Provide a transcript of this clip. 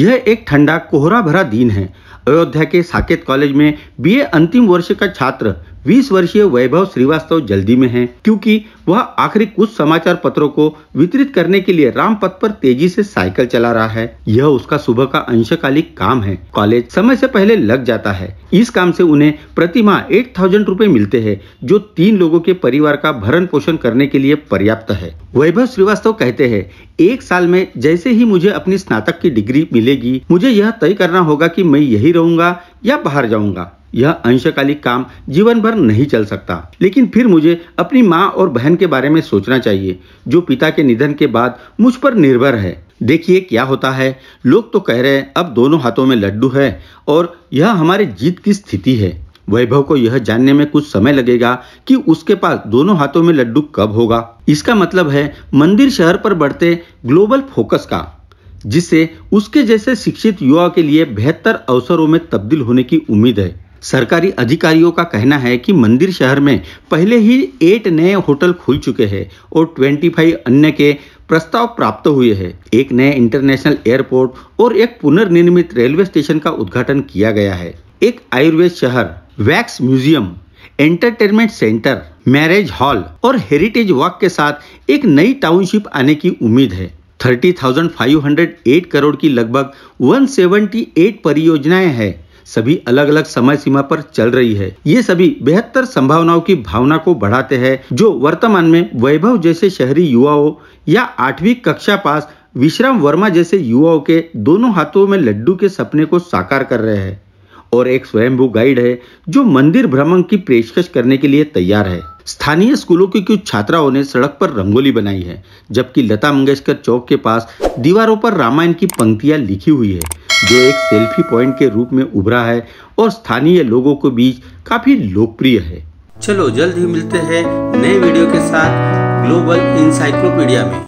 यह एक ठंडा कोहरा भरा दिन है अयोध्या के साकेत कॉलेज में बीए अंतिम वर्ष का छात्र 20 वर्षीय वैभव श्रीवास्तव जल्दी में हैं क्योंकि वह आखिरी कुछ समाचार पत्रों को वितरित करने के लिए रामपथ पर तेजी से साइकिल चला रहा है यह उसका सुबह का अंशकालिक काम है कॉलेज समय से पहले लग जाता है इस काम से उन्हें प्रति माह एट थाउजेंड रूपए मिलते हैं जो तीन लोगों के परिवार का भरण पोषण करने के लिए पर्याप्त है वैभव श्रीवास्तव कहते हैं एक साल में जैसे ही मुझे अपनी स्नातक की डिग्री मिलेगी मुझे यह तय करना होगा कि मैं यही रहूंगा या बाहर जाऊंगा यह अंशकालिक काम जीवन भर नहीं चल सकता लेकिन फिर मुझे अपनी माँ और बहन के बारे में सोचना चाहिए जो पिता के निधन के बाद मुझ पर निर्भर है देखिए क्या होता है लोग तो कह रहे हैं अब दोनों हाथों में लड्डू है और यह हमारे जीत की स्थिति है वैभव को यह जानने में कुछ समय लगेगा कि उसके पास दोनों हाथों में लड्डू कब होगा इसका मतलब है मंदिर शहर पर बढ़ते ग्लोबल फोकस का जिससे उसके जैसे शिक्षित युवा के लिए बेहतर अवसरों में तब्दील होने की उम्मीद है सरकारी अधिकारियों का कहना है कि मंदिर शहर में पहले ही एट नए होटल खुल चुके हैं और ट्वेंटी फाइव अन्य के प्रस्ताव प्राप्त हुए हैं एक नए इंटरनेशनल एयरपोर्ट और एक पुनर्निर्मित रेलवे स्टेशन का उद्घाटन किया गया है एक आयुर्वेद शहर wax museum entertainment centre marriage hall और हेरिटेज वॉक के साथ एक नई टाउनशिप आने की उम्मीद है 30,508 करोड़ की लगभग 178 परियोजनाएं हैं सभी अलग अलग समय सीमा पर चल रही है ये सभी बेहतर संभावनाओं की भावना को बढ़ाते हैं जो वर्तमान में वैभव जैसे शहरी युवाओं या आठवीं कक्षा पास विश्राम वर्मा जैसे युवाओं के दोनों हाथों में लड्डू के सपने को साकार कर रहे हैं और एक स्वयंभू गाइड है जो मंदिर भ्रमण की पेशकश करने के लिए तैयार है स्थानीय स्कूलों की कुछ छात्राओं ने सड़क पर रंगोली बनाई है जबकि लता मंगेशकर चौक के पास दीवारों पर रामायण की पंक्तियां लिखी हुई है जो एक सेल्फी पॉइंट के रूप में उभरा है और स्थानीय लोगों के बीच काफी लोकप्रिय है चलो जल्द ही मिलते हैं नए वीडियो के साथ ग्लोबल इंसाइक्लोपीडिया में